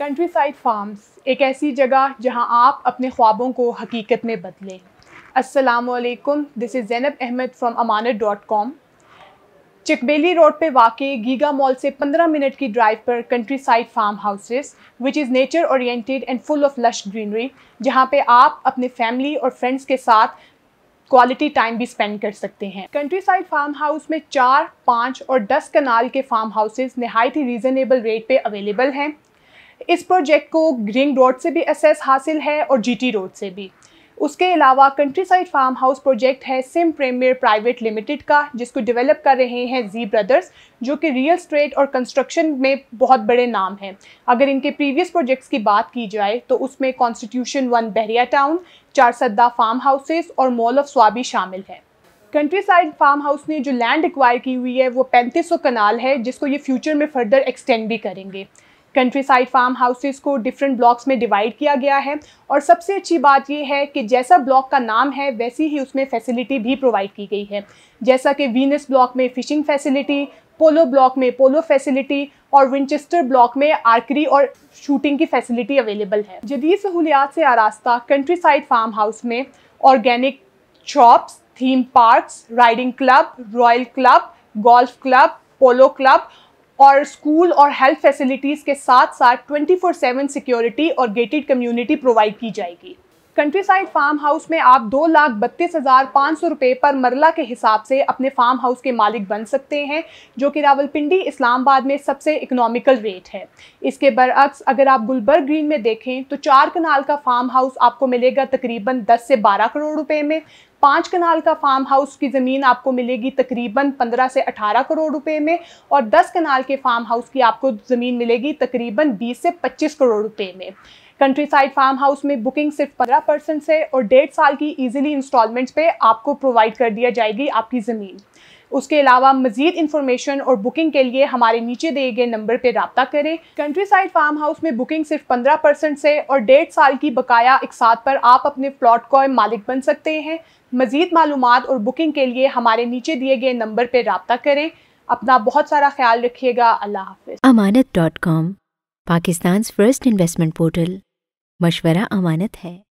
country side farms एक ऐसी जगह जहां आप अपने ख्वाबों को हकीकत में बदलें असलकम this is Zainab Ahmed from Amanat dot com चिकबेली रोड पे वाक़ गीगा मॉल से 15 मिनट की ड्राइव पर country side farm houses which is nature oriented and full of lush greenery जहाँ पे आप अपने फैमिली और फ्रेंड्स के साथ क्वालिटी टाइम भी स्पेंड कर सकते हैं कंट्री साइड फार्म हाउस में चार पाँच और दस कनाल के फार्म हाउसेज नहायत ही रीज़नेबल रेट पर अवेलेबल हैं इस प्रोजेक्ट को रिंग रोड से भी एसेस हासिल है और जीटी रोड से भी उसके अलावा country side farm house project है सिम प्रीमियर प्राइवेट लिमिटेड का जिसको डेवलप कर रहे हैं जी ब्रदर्स जो कि रियल स्टेट और कंस्ट्रक्शन में बहुत बड़े नाम हैं अगर इनके प्रीवियस प्रोजेक्ट्स की बात की जाए तो उसमें कॉन्स्टिट्यूशन वन बहरिया town Charsadda farm houses और मॉल ऑफ स्वाबी शामिल है कंट्री साइड फार्म हाउस ने जो लैंड एक्वायर की हुई है वो पैंतीस कनाल है जिसको ये फ्यूचर में फर्दर एक्सटेंड भी करेंगे कंट्री साइड फार्म हाउसेस को डिफरेंट ब्लॉक्स में डिवाइड किया गया है और सबसे अच्छी बात यह है कि जैसा ब्लॉक का नाम है वैसी ही उसमें फैसिलिटी भी प्रोवाइड की गई है जैसा कि वीनस ब्लॉक में फ़िशिंग फैसिलिटी पोलो ब्लॉक में पोलो फैसिलिटी और विंचेस्टर ब्लॉक में आर्करी और शूटिंग की फैसिलिटी अवेलेबल है जदीद सहूलियात से आरास्ता कंट्री साइड फार्म हाउस में organic shops theme parks riding club royal club golf club polo club और स्कूल और हेल्थ फैसिलिटीज़ के साथ साथ 24/7 सिक्योरिटी और गेटेड कम्युनिटी प्रोवाइड की जाएगी कंट्री साइड फार्म हाउस में आप दो लाख बत्तीस हज़ार पाँच सौ रुपये पर मरला के हिसाब से अपने फार्म हाउस के मालिक बन सकते हैं जो कि रावलपिंडी इस्लामाबाद में सबसे इकोनॉमिकल रेट है इसके बरअक्स अगर आप गुलबर्ग ग्रीन में देखें तो चार कनाल का फार्म हाउस आपको मिलेगा तकरीबन दस से बारह करोड़ रुपये में पाँच कनाल का फार्म हाउस की ज़मीन आपको मिलेगी तकरीबन पंद्रह से अठारह करोड़ रुपए में और दस कनाल के फार्म हाउस की आपको ज़मीन मिलेगी तकरीबन बीस से पच्चीस करोड़ रुपए में कंट्री साइड फार्म हाउस में बुकिंग सिर्फ पंद्रह परसेंट से और डेढ़ साल की ईजिली इंस्टॉलमेंट्स पे आपको प्रोवाइड कर दिया जाएगी आपकी ज़मीन उसके अलावा मजीद इन्फॉर्मेशन और बुकिंग के लिए हमारे नीचे दिए गए नंबर पर रबता करें कंट्री साइड फार्म हाउस में बुकिंग सिर्फ पंद्रह परसेंट से और डेढ़ साल की बकाया इकसात पर आप अपने प्लॉट को मालिक बन सकते हैं मजीद मालूम और बुकिंग के लिए हमारे नीचे दिए गए नंबर पर रबता करें अपना बहुत सारा ख्याल रखिएगा अल्लाह हाफिज Amanat dot com Pakistan first investment portal मशवरा अमानत है